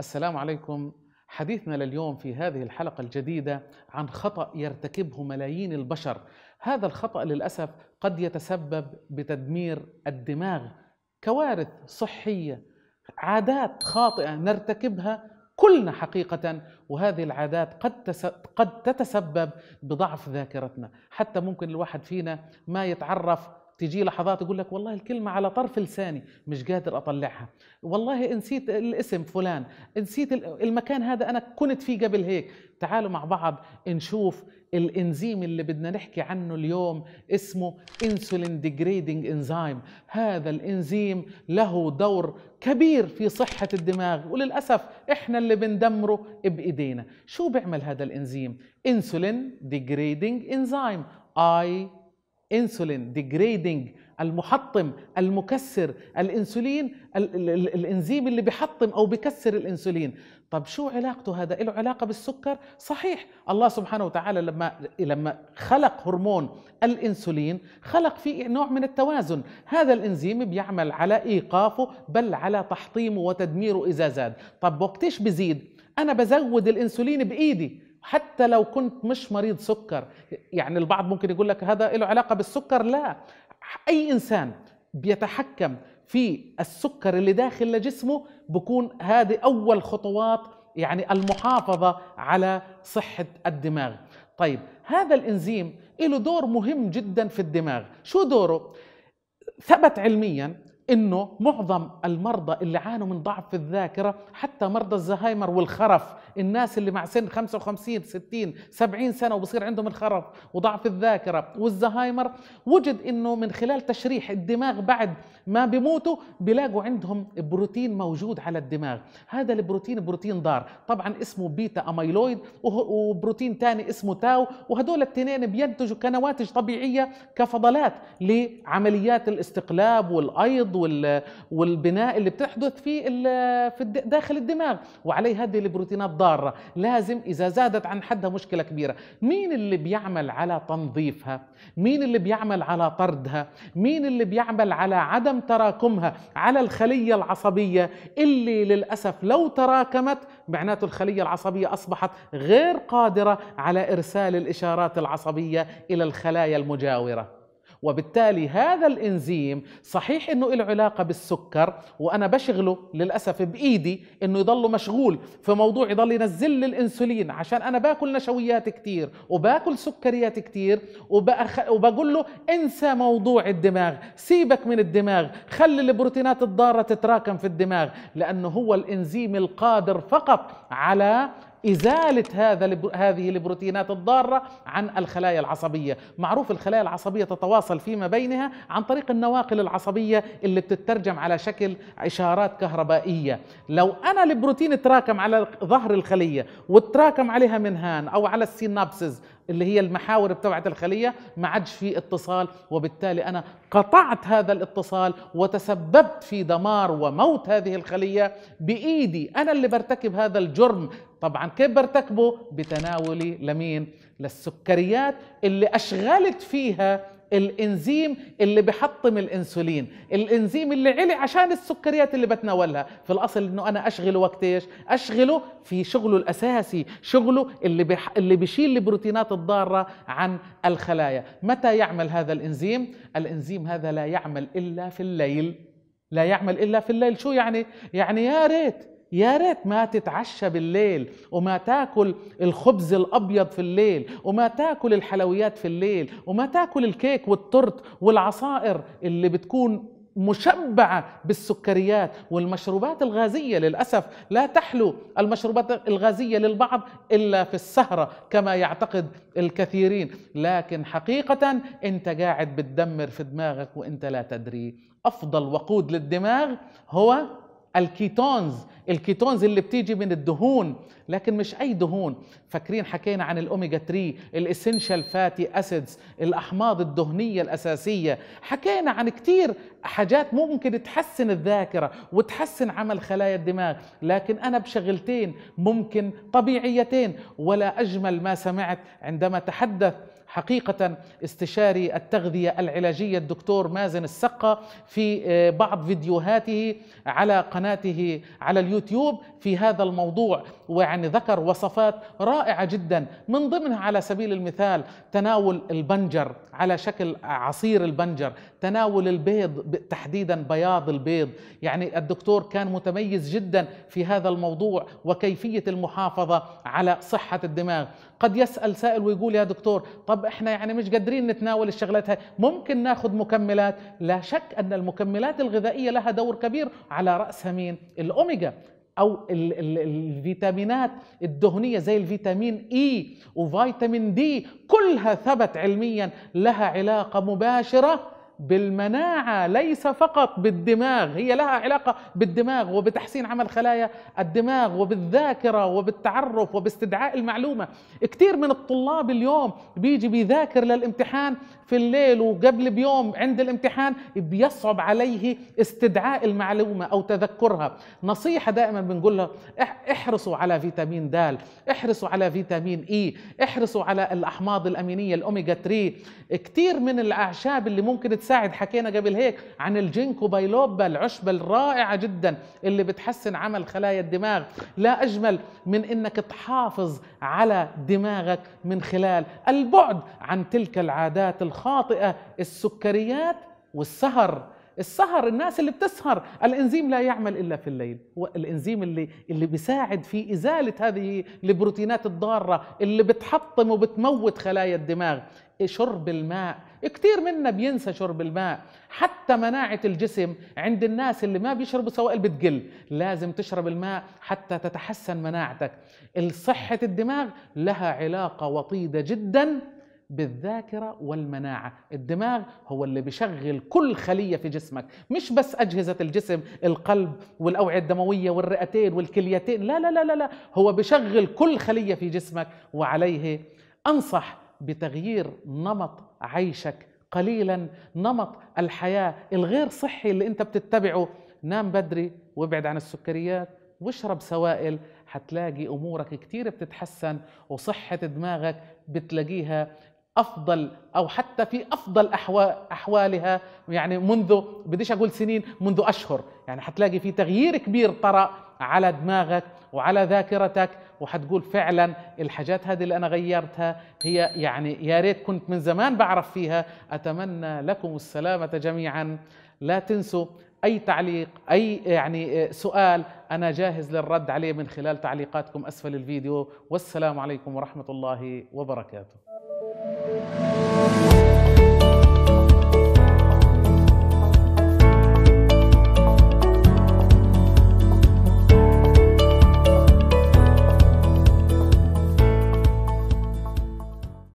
السلام عليكم حديثنا لليوم في هذه الحلقة الجديدة عن خطأ يرتكبه ملايين البشر هذا الخطأ للأسف قد يتسبب بتدمير الدماغ كوارث صحية عادات خاطئة نرتكبها كلنا حقيقة وهذه العادات قد قد تتسبب بضعف ذاكرتنا حتى ممكن الواحد فينا ما يتعرف تجي لحظات يقول لك والله الكلمة على طرف لساني مش قادر أطلعها والله نسيت الاسم فلان نسيت المكان هذا أنا كنت فيه قبل هيك تعالوا مع بعض نشوف الانزيم اللي بدنا نحكي عنه اليوم اسمه انسولين ديجريدنج انزيم هذا الانزيم له دور كبير في صحة الدماغ وللأسف إحنا اللي بندمره بإيدينا شو بيعمل هذا الانزيم انسولين ديجريدنج انزيم اي انسولين ديجريدنج المحطم المكسر الانسولين ال ال الانزيم اللي بيحطم او بيكسر الانسولين طب شو علاقته هذا له علاقه بالسكر صحيح الله سبحانه وتعالى لما لما خلق هرمون الانسولين خلق فيه نوع من التوازن هذا الانزيم بيعمل على ايقافه بل على تحطيمه وتدميره اذا زاد طب وقتش بزيد انا بزود الانسولين بايدي حتى لو كنت مش مريض سكر يعني البعض ممكن يقول لك هذا له علاقة بالسكر لا أي إنسان بيتحكم في السكر اللي داخل لجسمه بكون هذه أول خطوات يعني المحافظة على صحة الدماغ طيب هذا الإنزيم له دور مهم جدا في الدماغ شو دوره؟ ثبت علميا انه معظم المرضى اللي عانوا من ضعف في الذاكره حتى مرضى الزهايمر والخرف الناس اللي مع سن 55 60 70 سنه وبصير عندهم الخرف وضعف الذاكره والزهايمر وجد انه من خلال تشريح الدماغ بعد ما بيموتوا بيلاقوا عندهم بروتين موجود على الدماغ هذا البروتين بروتين ضار طبعا اسمه بيتا اميلويد وبروتين ثاني اسمه تاو وهدول الاثنين بينتجوا كنواتج طبيعيه كفضلات لعمليات الاستقلاب والايض وال والبناء اللي بتحدث في في داخل الدماغ وعليه هذه البروتينات ضاره لازم اذا زادت عن حدها مشكله كبيره مين اللي بيعمل على تنظيفها مين اللي بيعمل على طردها مين اللي بيعمل على عدم تراكمها على الخليه العصبيه اللي للاسف لو تراكمت معناته الخليه العصبيه اصبحت غير قادره على ارسال الاشارات العصبيه الى الخلايا المجاوره وبالتالي هذا الإنزيم صحيح أنه له علاقة بالسكر وأنا بشغله للأسف بإيدي أنه يضله مشغول في موضوع يضل ينزل لي الإنسولين عشان أنا باكل نشويات كتير وباكل سكريات كتير وبأخ... وبقول له انسى موضوع الدماغ سيبك من الدماغ خلي البروتينات الضارة تتراكم في الدماغ لأنه هو الإنزيم القادر فقط على إزالة هذا هذه البروتينات الضارة عن الخلايا العصبية معروف الخلايا العصبية تتواصل فيما بينها عن طريق النواقل العصبية اللي بتترجم على شكل إشارات كهربائية لو أنا البروتين تراكم على ظهر الخلية وتراكم عليها من هان أو على السينابسز اللي هي المحاور بتاعت الخليه ما عادش في اتصال وبالتالي انا قطعت هذا الاتصال وتسببت في دمار وموت هذه الخليه بايدي انا اللي برتكب هذا الجرم طبعا كيف برتكبه بتناولي لمين للسكريات اللي اشغلت فيها الانزيم اللي بحطم الانسولين الانزيم اللي علي عشان السكريات اللي بتناولها في الاصل انه انا اشغله وقت ايش اشغله في شغله الاساسي شغله اللي بح... اللي بيشيل البروتينات الضاره عن الخلايا متى يعمل هذا الانزيم الانزيم هذا لا يعمل الا في الليل لا يعمل الا في الليل شو يعني يعني يا ريت يا ريت ما تتعشى بالليل وما تاكل الخبز الابيض في الليل وما تاكل الحلويات في الليل وما تاكل الكيك والتورت والعصائر اللي بتكون مشبعه بالسكريات والمشروبات الغازيه للاسف لا تحلو المشروبات الغازيه للبعض الا في السهره كما يعتقد الكثيرين لكن حقيقه انت قاعد بتدمر في دماغك وانت لا تدري افضل وقود للدماغ هو الكيتونز الكيتونز اللي بتيجي من الدهون لكن مش اي دهون فاكرين حكينا عن الاوميجا 3 الاسينشال فاتي اسيدز الاحماض الدهنيه الاساسيه حكينا عن كتير حاجات ممكن تحسن الذاكره وتحسن عمل خلايا الدماغ لكن انا بشغلتين ممكن طبيعيتين ولا اجمل ما سمعت عندما تحدث حقيقة استشاري التغذية العلاجية الدكتور مازن السقة في آه، بعض فيديوهاته على قناته على اليوتيوب في هذا الموضوع ويعني ذكر وصفات رائعة جدا من ضمنها على سبيل المثال تناول البنجر على شكل عصير البنجر تناول البيض تحديدا بياض البيض يعني الدكتور كان متميز جدا في هذا الموضوع وكيفية المحافظة على صحة الدماغ قد يسأل سائل ويقول يا دكتور طب احنا يعني مش قادرين نتناول الشغلات هاي ممكن ناخذ مكملات لا شك ان المكملات الغذائيه لها دور كبير على راسها مين الاوميجا او الـ الـ الفيتامينات الدهنيه زي الفيتامين اي e وفيتامين دي كلها ثبت علميا لها علاقه مباشره بالمناعة ليس فقط بالدماغ هي لها علاقة بالدماغ وبتحسين عمل خلايا الدماغ وبالذاكرة وبالتعرف وباستدعاء المعلومة كثير من الطلاب اليوم بيجي بيذاكر للامتحان في الليل وقبل بيوم عند الامتحان بيصعب عليه استدعاء المعلومة أو تذكرها نصيحة دائما بنقولها احرصوا على فيتامين د احرصوا على فيتامين اي احرصوا على الأحماض الأمينية الأوميجا 3 كثير من الأعشاب اللي ممكن بتساعد حكينا قبل هيك عن الجينكو بايلوبا العشبة الرائعة جدا اللي بتحسن عمل خلايا الدماغ لا أجمل من أنك تحافظ على دماغك من خلال البعد عن تلك العادات الخاطئة السكريات والسهر السهر الناس اللي بتسهر الانزيم لا يعمل الا في الليل هو الانزيم اللي اللي بيساعد في ازاله هذه البروتينات الضاره اللي بتحطم وبتموت خلايا الدماغ شرب الماء كثير منا بينسى شرب الماء حتى مناعة الجسم عند الناس اللي ما بيشربوا سوائل بتقل لازم تشرب الماء حتى تتحسن مناعتك صحة الدماغ لها علاقة وطيدة جداً بالذاكره والمناعه، الدماغ هو اللي بيشغل كل خليه في جسمك، مش بس اجهزه الجسم، القلب والاوعيه الدمويه والرئتين والكليتين، لا لا لا لا لا، هو بيشغل كل خليه في جسمك وعليه انصح بتغيير نمط عيشك قليلا، نمط الحياه الغير صحي اللي انت بتتبعه، نام بدري وابعد عن السكريات، واشرب سوائل حتلاقي امورك كتير بتتحسن وصحه دماغك بتلاقيها افضل او حتى في افضل احوالها يعني منذ بديش اقول سنين منذ اشهر يعني حتلاقي في تغيير كبير طرا على دماغك وعلى ذاكرتك وحتقول فعلا الحاجات هذه اللي انا غيرتها هي يعني يا ريت كنت من زمان بعرف فيها اتمنى لكم السلامه جميعا لا تنسوا اي تعليق اي يعني سؤال انا جاهز للرد عليه من خلال تعليقاتكم اسفل الفيديو والسلام عليكم ورحمه الله وبركاته Thank you.